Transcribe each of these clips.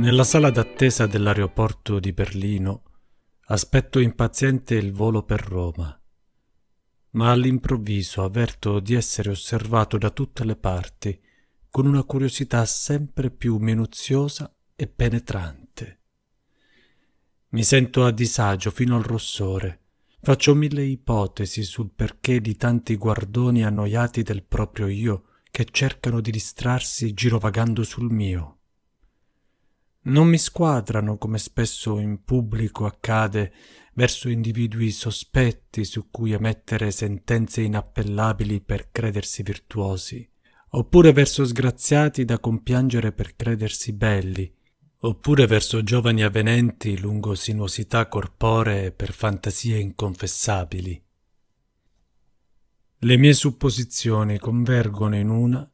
Nella sala d'attesa dell'aeroporto di Berlino aspetto impaziente il volo per Roma, ma all'improvviso avverto di essere osservato da tutte le parti con una curiosità sempre più minuziosa e penetrante. Mi sento a disagio fino al rossore, faccio mille ipotesi sul perché di tanti guardoni annoiati del proprio io che cercano di distrarsi girovagando sul mio non mi squadrano, come spesso in pubblico accade, verso individui sospetti su cui emettere sentenze inappellabili per credersi virtuosi, oppure verso sgraziati da compiangere per credersi belli, oppure verso giovani avvenenti lungo sinuosità corporee per fantasie inconfessabili. Le mie supposizioni convergono in una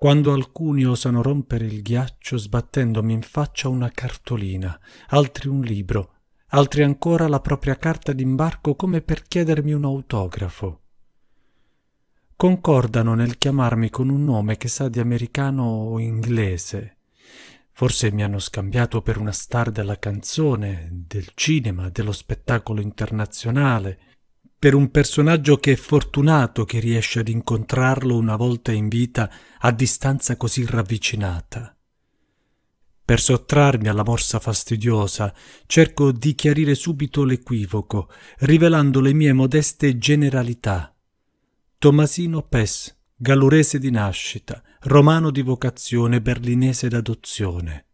quando alcuni osano rompere il ghiaccio sbattendomi in faccia una cartolina, altri un libro, altri ancora la propria carta d'imbarco come per chiedermi un autografo. Concordano nel chiamarmi con un nome che sa di americano o inglese. Forse mi hanno scambiato per una star della canzone, del cinema, dello spettacolo internazionale, per un personaggio che è fortunato che riesce ad incontrarlo una volta in vita a distanza così ravvicinata. Per sottrarmi alla morsa fastidiosa, cerco di chiarire subito l'equivoco, rivelando le mie modeste generalità. Tomasino Pes, gallurese di nascita, romano di vocazione, berlinese d'adozione.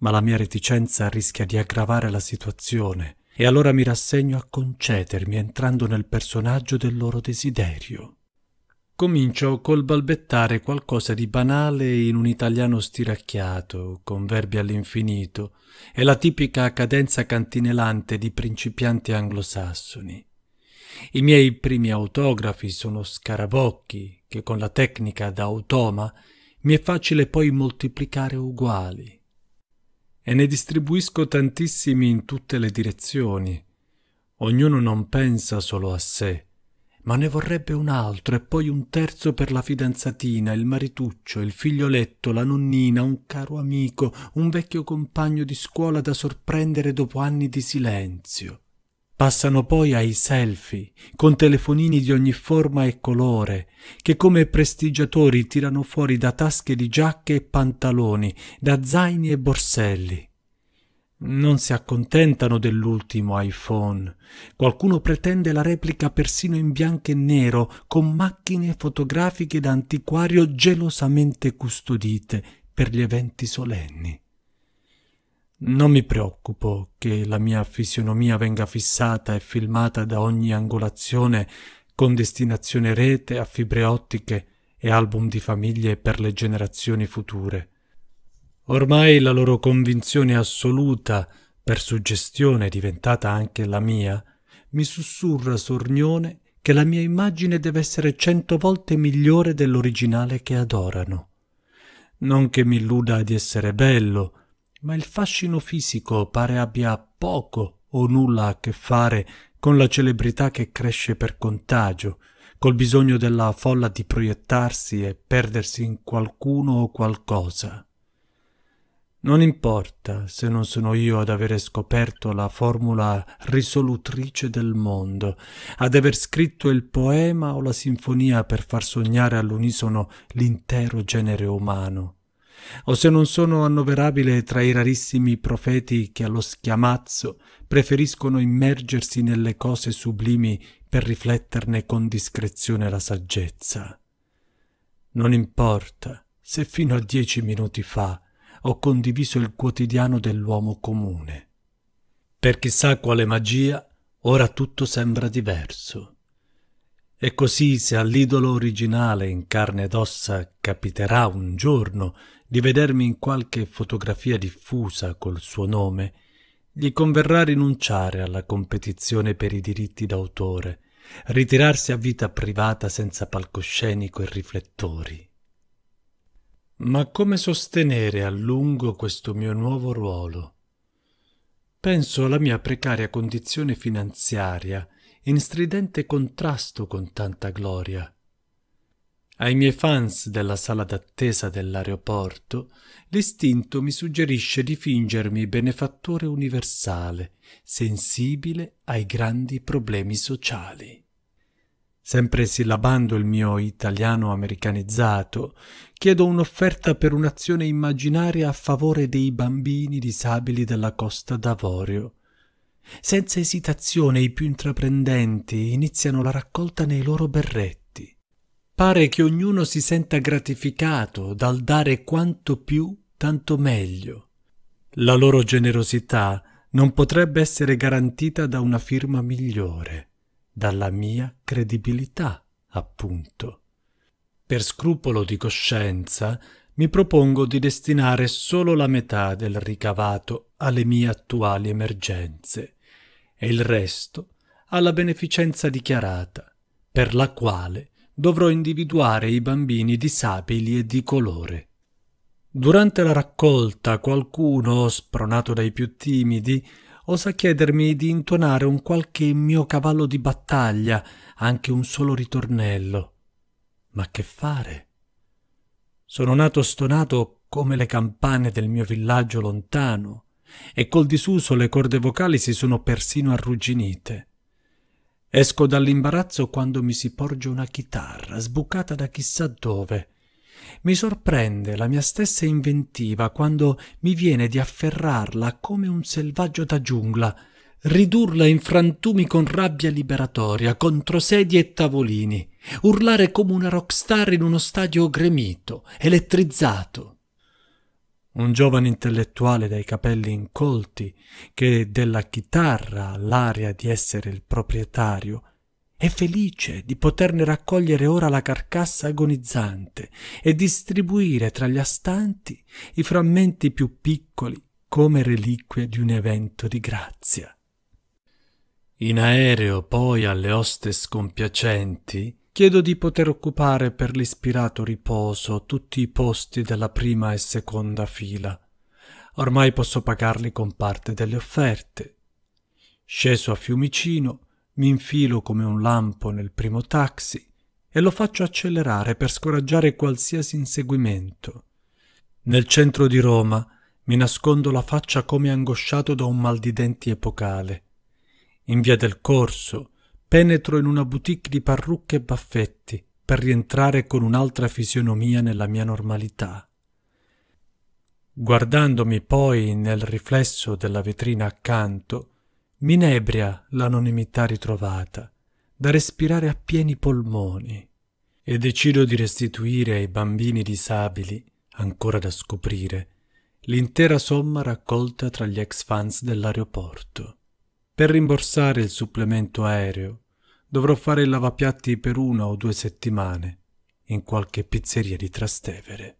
Ma la mia reticenza rischia di aggravare la situazione e allora mi rassegno a concedermi entrando nel personaggio del loro desiderio. Comincio col balbettare qualcosa di banale in un italiano stiracchiato, con verbi all'infinito, e la tipica cadenza cantinelante di principianti anglosassoni. I miei primi autografi sono scarabocchi, che con la tecnica da automa mi è facile poi moltiplicare uguali e ne distribuisco tantissimi in tutte le direzioni. Ognuno non pensa solo a sé, ma ne vorrebbe un altro e poi un terzo per la fidanzatina, il marituccio, il figlioletto, la nonnina, un caro amico, un vecchio compagno di scuola da sorprendere dopo anni di silenzio. Passano poi ai selfie, con telefonini di ogni forma e colore, che come prestigiatori tirano fuori da tasche di giacche e pantaloni, da zaini e borselli. Non si accontentano dell'ultimo iPhone. Qualcuno pretende la replica persino in bianco e nero, con macchine fotografiche da antiquario gelosamente custodite per gli eventi solenni. Non mi preoccupo che la mia fisionomia venga fissata e filmata da ogni angolazione con destinazione rete a fibre ottiche e album di famiglie per le generazioni future. Ormai la loro convinzione assoluta, per suggestione diventata anche la mia, mi sussurra sornione che la mia immagine deve essere cento volte migliore dell'originale che adorano. Non che mi illuda di essere bello, ma il fascino fisico pare abbia poco o nulla a che fare con la celebrità che cresce per contagio, col bisogno della folla di proiettarsi e perdersi in qualcuno o qualcosa. Non importa se non sono io ad avere scoperto la formula risolutrice del mondo, ad aver scritto il poema o la sinfonia per far sognare all'unisono l'intero genere umano o se non sono annoverabile tra i rarissimi profeti che allo schiamazzo preferiscono immergersi nelle cose sublimi per rifletterne con discrezione la saggezza. Non importa se fino a dieci minuti fa ho condiviso il quotidiano dell'uomo comune. Per chissà quale magia, ora tutto sembra diverso. E così se all'idolo originale in carne ed ossa capiterà un giorno di vedermi in qualche fotografia diffusa col suo nome, gli converrà rinunciare alla competizione per i diritti d'autore, ritirarsi a vita privata senza palcoscenico e riflettori. Ma come sostenere a lungo questo mio nuovo ruolo? Penso alla mia precaria condizione finanziaria in stridente contrasto con tanta gloria. Ai miei fans della sala d'attesa dell'aeroporto, l'istinto mi suggerisce di fingermi benefattore universale, sensibile ai grandi problemi sociali. Sempre sillabando il mio italiano americanizzato, chiedo un'offerta per un'azione immaginaria a favore dei bambini disabili della Costa d'Avorio, senza esitazione i più intraprendenti iniziano la raccolta nei loro berretti. Pare che ognuno si senta gratificato dal dare quanto più, tanto meglio. La loro generosità non potrebbe essere garantita da una firma migliore, dalla mia credibilità, appunto. Per scrupolo di coscienza mi propongo di destinare solo la metà del ricavato alle mie attuali emergenze e il resto alla beneficenza dichiarata, per la quale dovrò individuare i bambini disabili e di colore. Durante la raccolta qualcuno, spronato dai più timidi, osa chiedermi di intonare un qualche mio cavallo di battaglia, anche un solo ritornello. Ma che fare? Sono nato stonato come le campane del mio villaggio lontano, e col disuso le corde vocali si sono persino arrugginite. Esco dall'imbarazzo quando mi si porge una chitarra, sbucata da chissà dove. Mi sorprende la mia stessa inventiva quando mi viene di afferrarla come un selvaggio da giungla, ridurla in frantumi con rabbia liberatoria, contro sedie e tavolini, urlare come una rockstar in uno stadio gremito, elettrizzato. Un giovane intellettuale dai capelli incolti, che della chitarra ha l'aria di essere il proprietario, è felice di poterne raccogliere ora la carcassa agonizzante e distribuire tra gli astanti i frammenti più piccoli come reliquie di un evento di grazia. In aereo poi alle oste scompiacenti chiedo di poter occupare per l'ispirato riposo tutti i posti della prima e seconda fila. Ormai posso pagarli con parte delle offerte. Sceso a Fiumicino, mi infilo come un lampo nel primo taxi e lo faccio accelerare per scoraggiare qualsiasi inseguimento. Nel centro di Roma mi nascondo la faccia come angosciato da un mal di denti epocale in via del Corso penetro in una boutique di parrucche e baffetti per rientrare con un'altra fisionomia nella mia normalità. Guardandomi poi nel riflesso della vetrina accanto, mi inebria l'anonimità ritrovata, da respirare a pieni polmoni, e decido di restituire ai bambini disabili, ancora da scoprire, l'intera somma raccolta tra gli ex fans dell'aeroporto. Per rimborsare il supplemento aereo dovrò fare il lavapiatti per una o due settimane in qualche pizzeria di Trastevere.